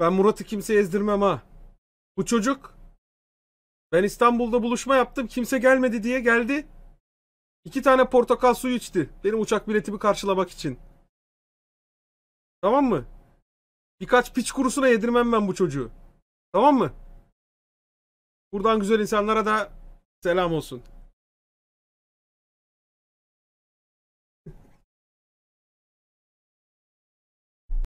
Ben Murat'ı kimse ezdirmem ha. Bu çocuk ben İstanbul'da buluşma yaptım kimse gelmedi diye geldi. İki tane portakal suyu içti. Benim uçak biletimi karşılamak için. Tamam mı? Birkaç piç kurusuna yedirmem ben bu çocuğu. Tamam mı? Buradan güzel insanlara da selam olsun.